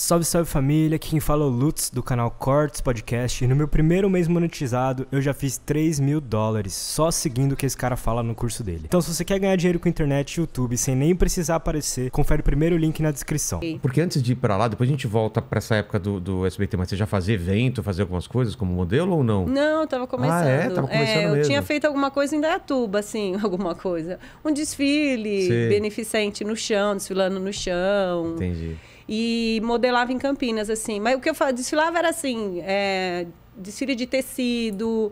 Salve, salve família, aqui quem fala é o Lutz do canal Cortes Podcast e no meu primeiro mês monetizado eu já fiz 3 mil dólares só seguindo o que esse cara fala no curso dele. Então se você quer ganhar dinheiro com internet e YouTube sem nem precisar aparecer, confere o primeiro link na descrição. Porque antes de ir para lá, depois a gente volta para essa época do, do SBT, mas você já fazia evento, fazer algumas coisas como modelo ou não? Não, eu tava começando. Ah, é? Tava começando é, Eu mesmo. tinha feito alguma coisa em Dayatuba, assim, alguma coisa. Um desfile Sim. beneficente no chão, desfilando no chão. Entendi. E modelava em Campinas, assim. Mas o que eu desfilava era assim: é, desfile de tecido,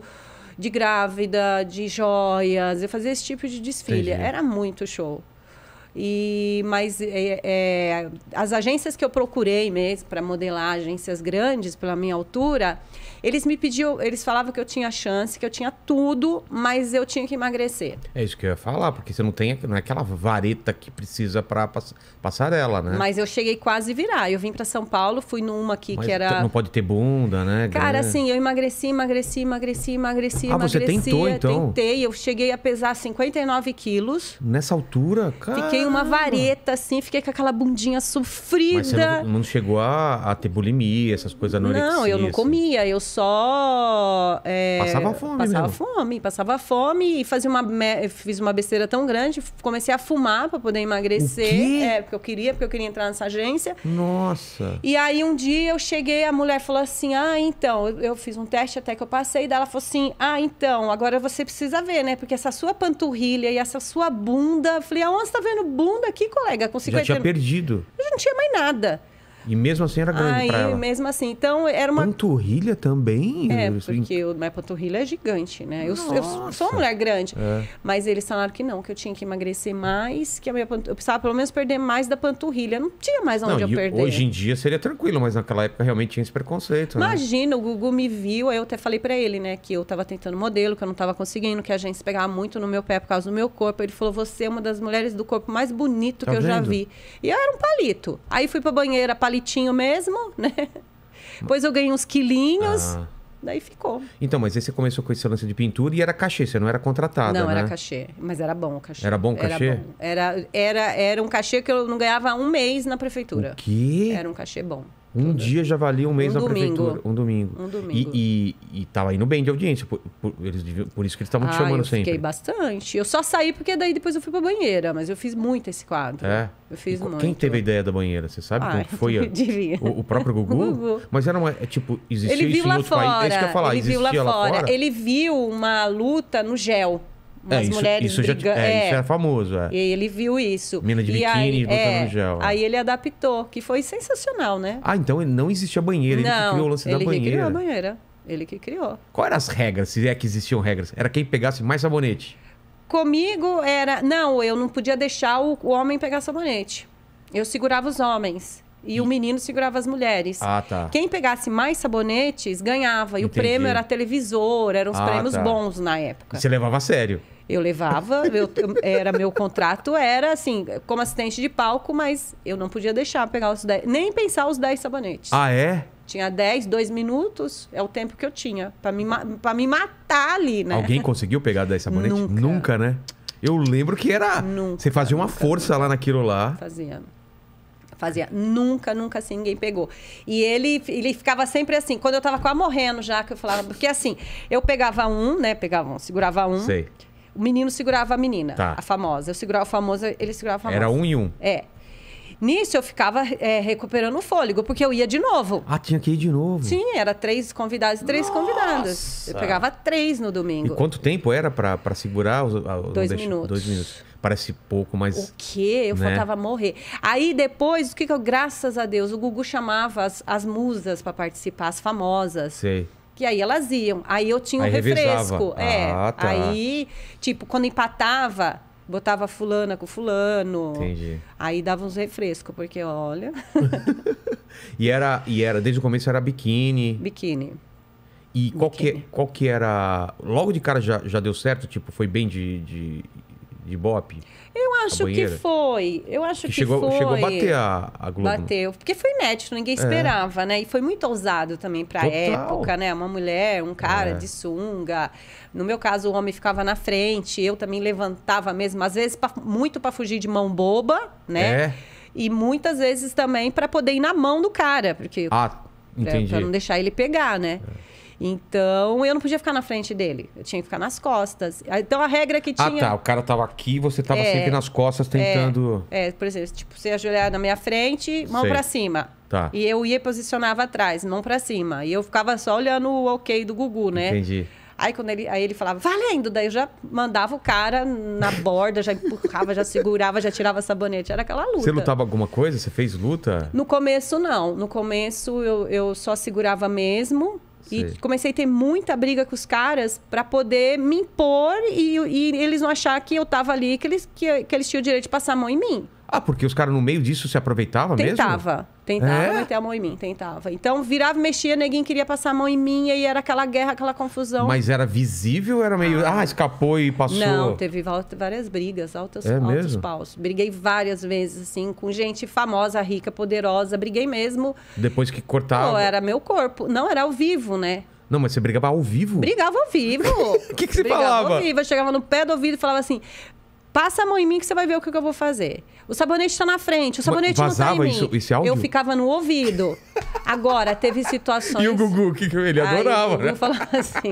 de grávida, de joias. Eu fazia esse tipo de desfile. Entendi. Era muito show. E, mas é, é, as agências que eu procurei mesmo para modelar agências grandes pela minha altura, eles me pediam, eles falavam que eu tinha chance, que eu tinha tudo, mas eu tinha que emagrecer. É isso que eu ia falar, porque você não tem não é aquela vareta que precisa para pass, passar ela, né? Mas eu cheguei quase virar. Eu vim para São Paulo, fui numa aqui mas que era não pode ter bunda, né? Cara, assim, eu emagreci, emagreci, emagreci, emagreci, ah, emagreci. Você tentou então? Tentei, eu cheguei a pesar 59 quilos. Nessa altura, cara. Fiquei uma vareta, assim, fiquei com aquela bundinha sofrida. Mas você não, não chegou a, a, ter bulimia, essas coisas não Não, eu não assim? comia, eu só. É, passava fome, Passava mesmo. fome, passava fome e fazia uma, fiz uma besteira tão grande, comecei a fumar para poder emagrecer. É, porque eu queria, porque eu queria entrar nessa agência. Nossa. E aí um dia eu cheguei, a mulher falou assim: ah, então, eu fiz um teste até que eu passei, daí ela falou assim: ah, então, agora você precisa ver, né? Porque essa sua panturrilha e essa sua bunda. Eu falei, aonde você tá vendo bunda aqui, colega, com 50 Já tinha anos. perdido. Eu não tinha mais nada. E mesmo assim era grande Aí, pra ela. mesmo assim. Então era uma. Panturrilha também? É, assim, porque o, minha panturrilha é gigante, né? Eu, eu sou uma mulher grande. É. Mas eles falaram que não, que eu tinha que emagrecer mais, que a minha eu precisava pelo menos perder mais da panturrilha. Não tinha mais onde não, eu perder. Hoje em dia seria tranquilo, mas naquela época realmente tinha esse preconceito. Né? Imagina, o Gugu me viu, aí eu até falei para ele, né, que eu tava tentando modelo, que eu não tava conseguindo, que a gente pegava muito no meu pé por causa do meu corpo. Ele falou: você é uma das mulheres do corpo mais bonito tá que vendo? eu já vi. E eu era um palito. Aí fui pra banheira, palito palitinho mesmo, né? Depois eu ganhei uns quilinhos. Ah. Daí ficou. Então, mas aí você começou com esse lance de pintura e era cachê, você não era contratada, Não, né? era cachê. Mas era bom o cachê. Era bom o cachê? Era, bom. Era, era, era um cachê que eu não ganhava um mês na prefeitura. O quê? Era um cachê bom. Um né? dia já valia um mês um na domingo. prefeitura. Um domingo. Um domingo. E, e, e tava indo bem de audiência. Por, por eles, por isso que eles estavam ah, te chamando eu sempre. Eu fiquei bastante. Eu só saí porque daí depois eu fui pra banheira, mas eu fiz muito esse quadro. É. Eu fiz muito. Quem teve a ideia da banheira? Você sabe ah, como foi? A, o, o, próprio Gugu? Gugu? Mas era uma. É, tipo, existia ele viu lá fora. País? É isso que eu ia falar. Ele existia viu lá, lá fora. fora. Ele viu uma luta no gel umas é, isso, mulheres isso brigando. É, é. Já, é, é, isso era famoso. É. E ele viu isso. Mina de e biquíni aí, lutando é, gel. Aí ele adaptou, que foi sensacional, né? Ah, então ele não existia banheiro. Não, ele que criou o lance da banheira. Ele que criou a banheira. Ele que criou. Quais eram as regras, se é que existiam regras? Era quem pegasse mais sabonete? Comigo era... Não, eu não podia deixar o, o homem pegar sabonete. Eu segurava os homens. E, e o menino segurava as mulheres. Ah, tá. Quem pegasse mais sabonetes ganhava. E Entendi. o prêmio era televisor, eram os ah, prêmios tá. bons na época. E você levava a sério. Eu levava, eu, era meu contrato era assim, como assistente de palco, mas eu não podia deixar pegar os 10, nem pensar os 10 sabonetes. Ah, é? Tinha 10, 2 minutos, é o tempo que eu tinha para me para me matar ali, né? Alguém conseguiu pegar 10 sabonetes? Nunca. Nunca, né? Eu lembro que era nunca, você fazia uma nunca, força nunca. lá naquilo lá. Fazia fazia. Nunca, nunca assim ninguém pegou. E ele, ele ficava sempre assim. Quando eu tava quase morrendo já, que eu falava. Porque assim, eu pegava um, né? Pegava um, segurava um. Sei o menino segurava a menina, tá. a famosa. Eu segurava a famosa, ele segurava a famosa. Era um e um. É. Nisso eu ficava é, recuperando o fôlego, porque eu ia de novo. Ah, tinha que ir de novo? Sim, era três convidados, três Nossa. convidadas. Eu pegava três no domingo. E quanto tempo era para segurar os, os dois, minutos. dois minutos? Parece pouco, mas. O quê? Eu né? faltava morrer. Aí depois, o que, que eu, graças a Deus, o Gugu chamava as, as musas para participar, as famosas. Sei que aí elas iam. Aí eu tinha um aí refresco. É. Ah, tá. Aí, tipo, quando empatava, botava fulana com fulano. Entendi. Aí dava uns refrescos, porque olha. e era e era desde o começo era biquíni. Biquíni. E qual que, qual que era. Logo de cara já, já deu certo? Tipo, foi bem de, de de Ibope? Eu acho que foi. Eu acho que, que chegou, foi. Chegou a bater a, a Globo. Bateu. Porque foi inédito, ninguém é. esperava, é. né? E foi muito ousado também pra Total. época, né? Uma mulher, um cara é. de sunga. No meu caso, o homem ficava na frente, eu também levantava mesmo, às vezes pra, muito para fugir de mão boba, né? É. E muitas vezes também para poder ir na mão do cara, porque ah, entendi. Pra, pra não deixar ele pegar, né? É. Então, eu não podia ficar na frente dele. Eu tinha que ficar nas costas. Ah, então, a regra que ah, tinha... Ah, tá. O cara tava aqui você tava é, sempre nas costas tentando... É, é, por exemplo, tipo, você ajoelhar na minha frente, mão para cima. Tá. E eu ia posicionava atrás, mão para cima. E eu ficava só olhando o ok do Gugu, né? Entendi. Aí quando ele, aí ele falava, valendo, daí eu já mandava o cara na borda, já empurrava, já segurava, já tirava sabonete. Era aquela luta. Você lutava alguma coisa? Você fez luta? No começo, não. No começo eu, eu só segurava mesmo. E comecei a ter muita briga com os caras para poder me impor e, e, eles não achar que eu tava ali, que eles, que, que eles tinham o direito de passar a mão em mim. Ah, porque os caras no meio disso se aproveitavam mesmo? Tentava. Tentava é? meter a mão em mim, tentava. Então virava, mexia, neguinho queria passar a mão em mim e era aquela guerra, aquela confusão. Mas era visível, era meio, ah, ah escapou e passou. Não, teve várias brigas, é altos paus. Briguei várias vezes assim com gente famosa, rica, poderosa, briguei mesmo. Depois que cortava. era meu corpo, não era ao vivo, né? Não, mas você brigava ao vivo? Brigava ao vivo. O que, que você brigava falava? Ao vivo. Eu chegava no pé do ouvido e falava assim: passa a mão em mim que você vai ver o que, que eu vou fazer. O sabonete está na frente, o sabonete não está em mim. Isso, eu ficava no ouvido. Agora, teve situações... E o Gugu, que ele adorava, Aí, o Gugu né? falava assim,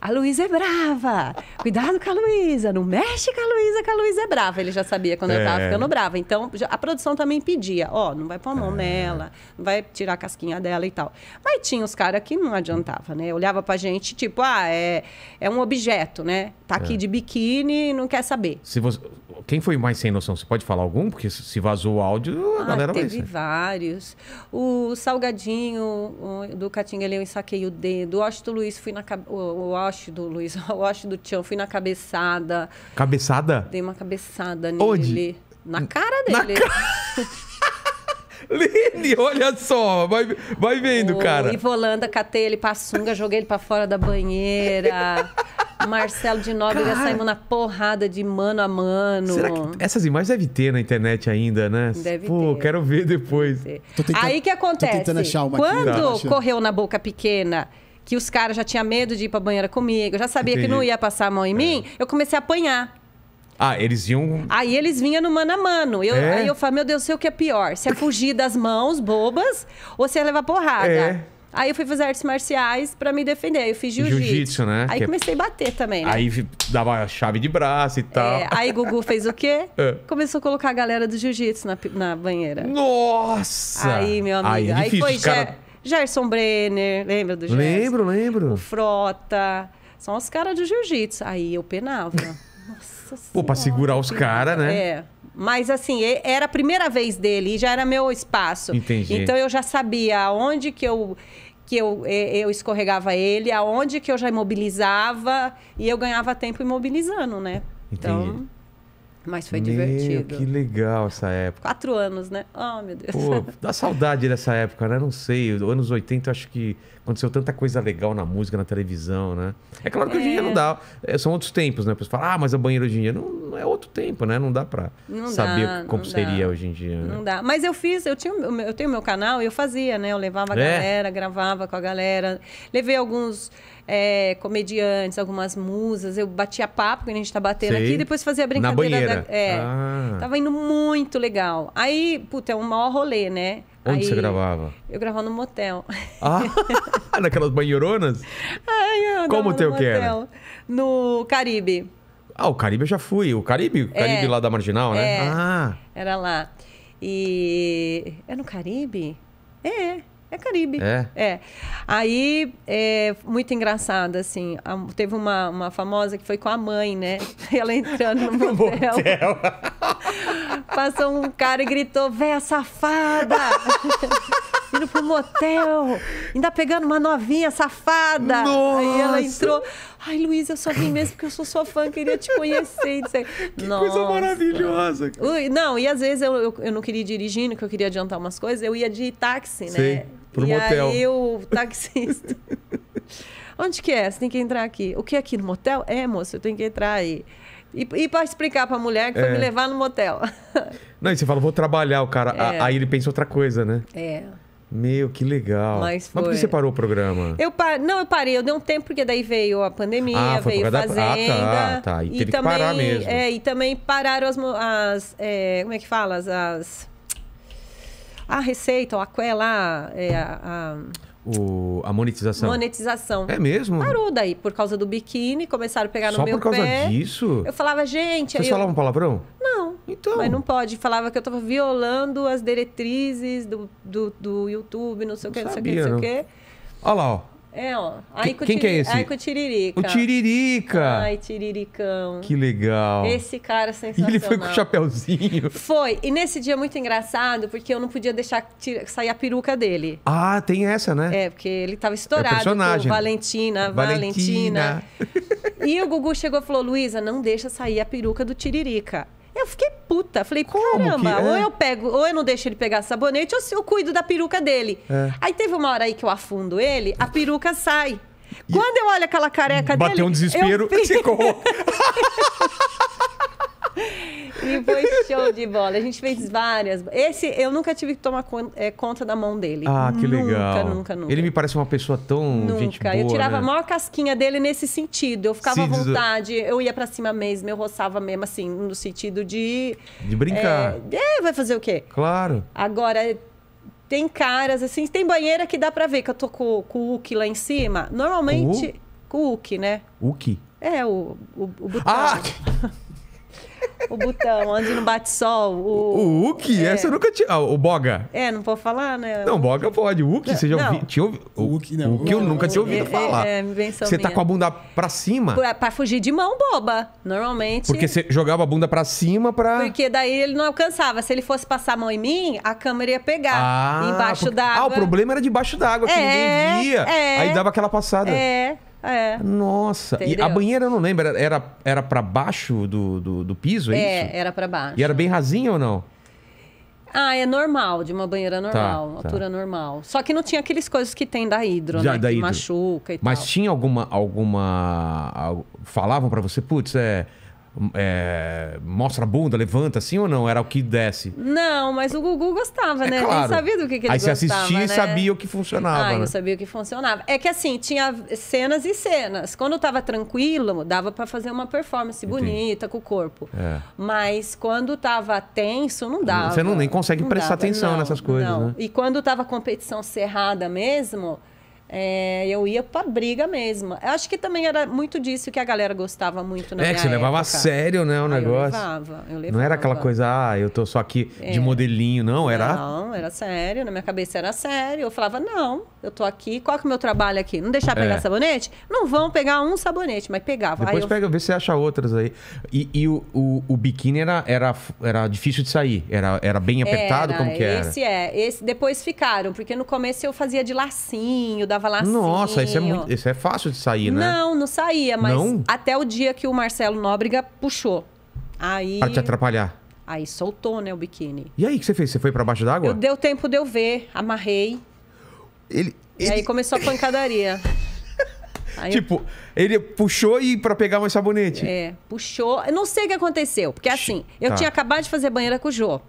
a Luísa é brava, cuidado com a Luísa, não mexe com a Luísa, que a Luísa é brava. Ele já sabia quando é. eu estava ficando brava. Então, a produção também pedia, ó, oh, não vai pôr a mão é. nela, não vai tirar a casquinha dela e tal. Mas tinha os caras que não adiantava, né? Olhava pra gente, tipo, ah, é, é um objeto, né? Tá aqui é. de biquíni, não quer saber. Se você... Quem foi mais sem noção? Você pode pode falar algum? Porque se vazou o áudio, a ah, galera teve vai Teve vários. O Salgadinho o, do eu ensaquei o dedo. O Osh do Luiz fui na O Osh do Luiz, o Osh do Tchão fui na cabeçada. Cabeçada? Dei uma cabeçada nele. Onde? Na cara dele. Na ca... olha só, vai, vai vendo, o cara. E volando, catei ele pra sunga, joguei ele pra fora da banheira. Marcelo de Nóbrega Cara... saímos na porrada de mano a mano. Será que essas imagens deve ter na internet ainda, né? Deve Pô, ter. quero ver depois. Tentando, Aí que acontece? Quando tá, correu na boca pequena que os caras já tinham medo de ir pra banheira comigo, já sabia Entendi. que não ia passar a mão em é. mim, é. eu comecei a apanhar. Ah, eles iam. Aí eles vinham no mano a mano. Eu, é? Aí eu falo, meu Deus, sei o que é pior. Se é fugir das mãos bobas ou se é levar porrada. É. Aí eu fui fazer artes marciais para me defender. Eu fiz jiu-jitsu. Jiu-jitsu, né? Aí que é comecei a bater também, né? Aí dava chave de braço e é, tal. É, aí Gugu fez o quê? É. Começou a colocar a galera do jiu-jitsu na, na banheira. Nossa! Aí, meu amigo. Aí, é difícil, aí foi cara... Gerson Brenner, lembra do Gerson? Lembro, lembro. O Frota. São os caras do jiu-jitsu. Aí eu penava. Nossa Pô, pra segurar os caras, né? É. Mas assim, era a primeira vez dele e já era meu espaço. Entendi. Então eu já sabia onde que eu que eu, eu escorregava ele, aonde que eu já imobilizava e eu ganhava tempo imobilizando, né? Entendi. Então, mas foi meu, divertido. Que legal essa época. Quatro anos, né? Oh, meu Deus. Pô, dá saudade dessa época, né? Não sei. Anos 80, acho que aconteceu tanta coisa legal na música, na televisão, né? É claro que é. hoje em dia é. não dá. É, são outros tempos, né? A pessoa fala, ah, mas a banheira hoje em dia não, não é outro tempo, né? Não dá pra não saber dá, como seria dá. hoje em dia. Né? Não dá. Mas eu fiz, eu, tinha, eu tenho meu canal e eu fazia, né? Eu levava a é. galera, gravava com a galera. Levei alguns. É, comediantes, algumas musas, eu batia papo, que a gente tá batendo Sei. aqui, depois fazia a brincadeira é. Ah. Tava indo muito legal. Aí, puta, é um maior rolê, né? Onde Aí, você gravava? Eu gravava no motel. Ah, naquelas banheironas? Ai, eu Qual motel no que era? No Caribe. Ah, o Caribe eu já fui. O Caribe, o Caribe é, lá da Marginal, né? É, ah. Era lá. E... É no Caribe? É. É Caribe. É. é. Aí, é muito engraçado, assim. A, teve uma, uma famosa que foi com a mãe, né? Ela entrando no, motel. motel. Passou um cara e gritou: véia safada! Indo pro motel, ainda pegando uma novinha safada. Nossa. Aí ela entrou. Ai, Luiz, eu só vim assim mesmo porque eu sou sua fã, queria te conhecer. que Nossa. coisa maravilhosa. Ui, não, e às vezes eu, eu, eu, não queria ir dirigindo, que eu queria adiantar umas coisas, eu ia de táxi, né? Sim. né? Pro e motel. aí o taxista... Onde que é? Você tem que entrar aqui. O que é aqui no motel? É, moço, eu tenho que entrar aí. E, e para explicar para a mulher que é. foi me é. levar no motel. Não, e você fala, vou trabalhar, o cara. É. Aí ele pensa outra coisa, né? É. Meu, que legal. Mas, foi... Mas por que você parou o programa? Eu Não, eu parei. Eu dei um tempo, porque daí veio a pandemia, ah, veio a Fazenda. Da... Ah, tá, tá. E, e também, que parar mesmo. É, e também pararam as... as é, como é que fala? As a receita, ou a qual é lá, é, a, a... O, a monetização. Monetização. É mesmo? Parou daí, por causa do biquíni, começaram a pegar Só no meu pé. Só por causa pé. disso? Eu falava, gente... Vocês eu... falavam palavrão? Não. Então... Mas não pode. Falava que eu estava violando as diretrizes do, do, do YouTube, não sei o que, não sei o que, não sei o que. Olha lá, ó. É, ó. Aico Quem que é esse? o Tiririca. O Tiririca. Ai, Tiriricão. Que legal. Esse cara é sensacional. E ele foi com o chapéuzinho. Foi. E nesse dia é muito engraçado, porque eu não podia deixar sair a peruca dele. Ah, tem essa, né? É, porque ele tava é estourado. É personagem. Valentina, Valentina. Valentina. e o Gugu chegou e falou, Luísa, não deixa sair a peruca do Tiririca. Eu fiquei puta. Falei, caramba, é? ou eu pego, ou eu não deixo ele pegar sabonete, ou eu cuido da peruca dele. É. Aí teve uma hora aí que eu afundo ele, a peruca sai. E Quando eu olho aquela careca Bateu dele. Bateu um desespero. Eu... Ficou. E foi show de bola. A gente fez várias. Esse eu nunca tive que tomar é, conta da mão dele. Ah, que nunca, legal. Nunca, nunca, nunca. Ele me parece uma pessoa tão nunca. gente boa, Eu tirava né? a maior casquinha dele nesse sentido. Eu ficava Se à vontade, des... eu ia para cima mesmo, eu roçava mesmo, assim, no sentido de... De brincar. É, é vai fazer o quê? Claro. Agora, tem caras, assim, tem banheira que dá para ver que eu tô com, com o Uki lá em cima. Normalmente, o? com o Uki, né? Uki? É, o, o, o ah! botão. Ah! o botão, onde não bate sol. O, o Uki? É. Essa é. eu nunca tinha. Ah, o Boga? É, não vou falar, né? Não, Boga pode. O Uki, você já ouviu? O Uki, não. Uki eu nunca tinha ouvido é, é, falar. É, invenção Você tá com a bunda pra cima. Pra, pra, fugir de mão boba, normalmente. Porque você jogava a bunda pra cima pra. Porque daí ele não alcançava. Se ele fosse passar a mão em mim, a câmera ia pegar. Ah, embaixo porque... d'água. Ah, o problema era debaixo d'água, que ninguém via. Aí dava aquela passada. É. É. Nossa. a banheira eu não lembro, era, era para baixo do, do, do, piso, é, é isso? era para baixo. E era bem rasinha ou não? Ah, é normal, de uma banheira tá, normal, tá, altura tá. normal. Só que não tinha aqueles coisas que tem da hidro, Já, né? Da que hidro. machuca e Mas tal. Mas tinha alguma alguma falavam para você, putz, é é, mostra a bunda, levanta assim ou não? Era o que desce? Não, mas o Gugu gostava, é né? Claro. Ele sabia do que, que ele gostava. Aí você assistia né? e sabia o que funcionava. Ah, né? eu sabia o que funcionava. É que assim, tinha cenas e cenas. Quando estava tava tranquilo, dava para fazer uma performance Entendi. bonita com o corpo. É. Mas quando tava tenso, não dava. Você não nem consegue não prestar dava, atenção não, nessas coisas, não. né? E quando tava competição cerrada mesmo. É, eu ia pra briga mesmo. Eu acho que também era muito disso que a galera gostava muito na É, que você época. levava a sério, né, o ah, negócio. Eu levava, eu levava. Não era aquela coisa, ah, eu tô só aqui é. de modelinho, não, era? Não, era sério, na minha cabeça era sério. Eu falava, não, eu tô aqui, qual que é o meu trabalho aqui? Não deixar pegar é. sabonete? Não vão pegar um sabonete, mas pegava. Depois aí pega, eu... vê se acha outras aí. E, e o, o, o, biquíni era, era, era difícil de sair? Era, era bem apertado? Era, como que era? Esse é. Esse, depois ficaram, porque no começo eu fazia de lacinho, dava nossa, isso é, muito, isso é fácil de sair, né? Não, não saía, mas não? até o dia que o Marcelo Nóbrega puxou. Aí... Pra te atrapalhar. Aí soltou, né, o biquíni. E aí, o que você fez? Você foi para baixo d'água? deu tempo de eu ver, amarrei. Ele... ele... E aí começou a pancadaria. Aí tipo, eu... ele puxou e para pegar mais sabonete. É, puxou. Eu não sei o que aconteceu, porque assim, eu tá. tinha acabado de fazer banheira com o Jô.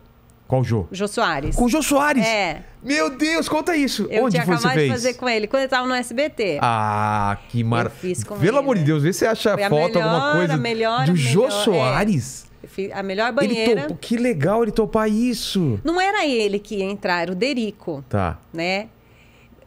Qual Jô? Jô Soares. Com o Jô Soares? É. Meu Deus, conta isso. Eu Onde tinha você fez? fazer com ele, quando eu tava no SBT. Ah, que maravilha. Pelo ele. amor de Deus, vê se você acha Foi foto, melhor, alguma coisa. A melhor, do Jô melhor, é. Soares? É. A melhor banheira. Topou, que legal ele topar isso. Não era ele que ia entrar, era o Derico. Tá. Né?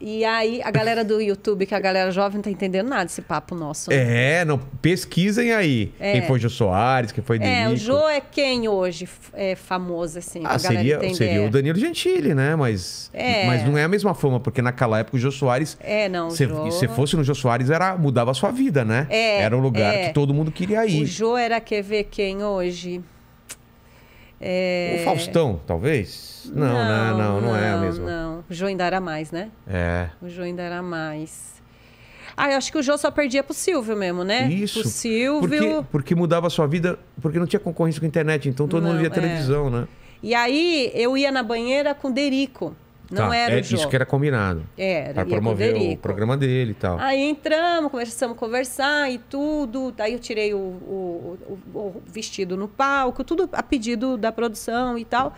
E aí, a galera do YouTube, que é a galera jovem não tá entendendo nada desse papo nosso. É, não, pesquisem aí. É. Quem foi Jô Soares, quem foi Danilo. É, o Jô é quem hoje é famoso, assim? Ah, seria, seria o Danilo Gentili, né? Mas, é. mas não é a mesma fama, porque naquela época o Jô Soares... É, não, se, Jô... se fosse no Jô Soares, era, mudava a sua vida, né? É, era um lugar é. que todo mundo queria ir. O Jô era quer ver quem hoje... É... O Faustão, talvez? Não, não, né? não, não, não é a mesma. Não, o Joindara mais, né? É. O Joindara mais. Ah, eu acho que o Jô só perdia pro Silvio mesmo, né? Isso. Pro Silvio. Porque, porque mudava a sua vida, porque não tinha concorrência com a internet, então todo não, mundo via é. televisão, é. né? E aí eu ia na banheira com o Derico. Tá, não tá, era é, o jogo. Isso que era combinado. Era. Para promover o programa dele e tal. Aí entramos, começamos a conversar e tudo. Aí eu tirei o, o, o, o, vestido no palco, tudo a pedido da produção e tal.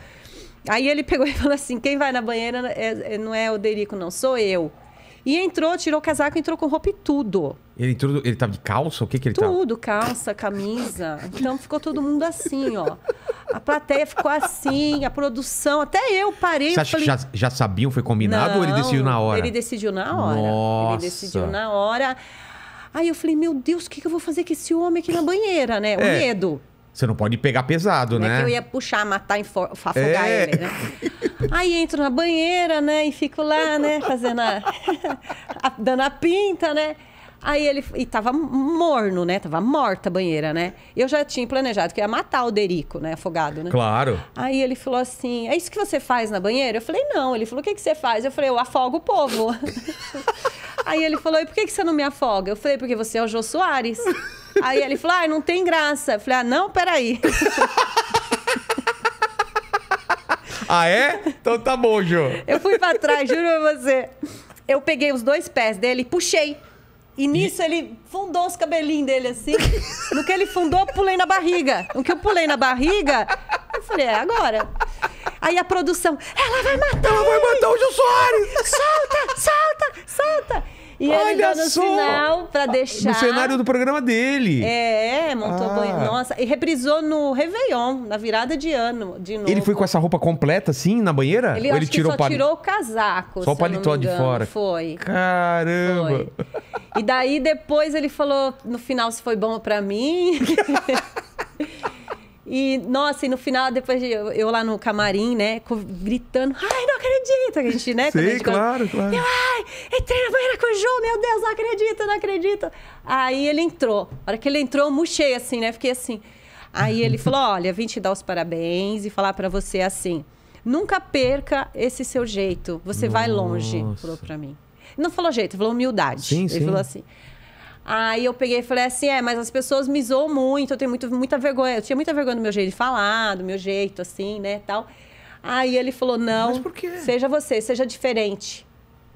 Aí ele pegou e falou assim: quem vai na banheira é, é, não é o Derico, não, sou eu. E entrou, tirou o casaco, entrou com roupa e tudo. Ele entrou, ele tava de calça? O que que ele tudo, tava? Tudo, calça, camisa. Então ficou todo mundo assim, ó. A plateia ficou assim, a produção. Até eu parei. Você acha falei... que já, já sabiam, foi combinado Não, ou ele decidiu na hora? Ele decidiu na hora. Nossa. Ele decidiu na hora. Aí eu falei, meu Deus, o que, que eu vou fazer com esse homem aqui na banheira, né? O é. medo. Você não pode pegar pesado, não é né? É eu ia puxar, matar, afogar é. ele, né? Aí entro na banheira, né? E fico lá, né? Fazendo a... a dando a pinta, né? Aí ele. E tava morno, né? Tava morta a banheira, né? Eu já tinha planejado que ia matar o Derico, né? Afogado, né? Claro. Aí ele falou assim: é isso que você faz na banheira? Eu falei, não. Ele falou: o que, que você faz? Eu falei, eu afogo o povo. Aí ele falou: e por que, que você não me afoga? Eu falei, porque você é o Jô Soares. Aí ele falou: ah, não tem graça. Eu falei, ah, não, peraí. ah, é? Então tá bom, Jô. Eu fui pra trás, juro pra você. Eu peguei os dois pés dele e puxei. E nisso e... ele fundou os cabelinhos dele assim. no que ele fundou, eu pulei na barriga. No que eu pulei na barriga, eu falei, é agora. Aí a produção, ela vai matar! Ela vai matar o Gil Soares! Solta, solta, solta! E Olha ainda no só! final, pra ah, deixar. No cenário do programa dele. É, montou ah. Nossa, e reprisou no Réveillon, na virada de ano, de novo. Ele foi com essa roupa completa, assim, na banheira? Ele, Ou ele tirou, só pal... tirou o casaco. Só o paletó de fora. Foi. Caramba! Foi. E daí depois ele falou, no final, se foi bom pra mim. E, nossa, e no final, depois de, eu, eu, lá no camarim, né, gritando, ai, não acredito, a gente, né? Sim, gente claro, conta, claro. Eu, ai, entrei na banheira com o Ju, meu Deus, não acredito, não acredito. Aí ele entrou. Na hora que ele entrou, eu murchei assim, né? Fiquei assim. Aí ele falou: olha, vim te dar os parabéns e falar para você assim: nunca perca esse seu jeito, você Nossa. vai longe, falou pra mim. Não falou jeito, falou humildade. Sim, ele sim. falou assim. Aí eu peguei e falei assim: é, mas as pessoas me zoam muito, eu tenho muito, muita vergonha. Eu tinha muita vergonha do meu jeito de falar, do meu jeito, assim, né, tal. Aí ele falou: não, seja você, seja diferente.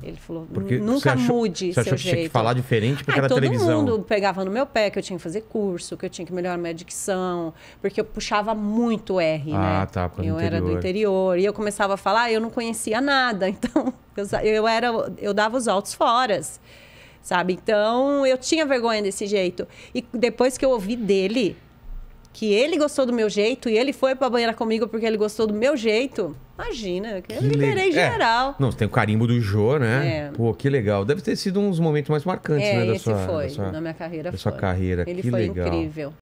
Ele falou, porque nunca achou, mude você seu achou que jeito. Tinha que falar diferente porque Ai, era todo televisão. Todo mundo pegava no meu pé que eu tinha que fazer curso, que eu tinha que melhorar minha dicção, porque eu puxava muito R, né? ah, né? Tá, eu interior. era do interior e eu começava a falar, eu não conhecia nada, então eu, eu era eu dava os altos foras sabe? Então, eu tinha vergonha desse jeito. E depois que eu ouvi dele, que ele gostou do meu jeito e ele foi pra banheira comigo porque ele gostou do meu jeito. Imagina, eu liberei é. geral. É. Não, você tem o carimbo do Jô, né? É. Pô, que legal. Deve ter sido um dos momentos mais marcantes, é, né? Da esse sua, foi, da sua, na minha carreira da foi. sua carreira, ele que foi incrível.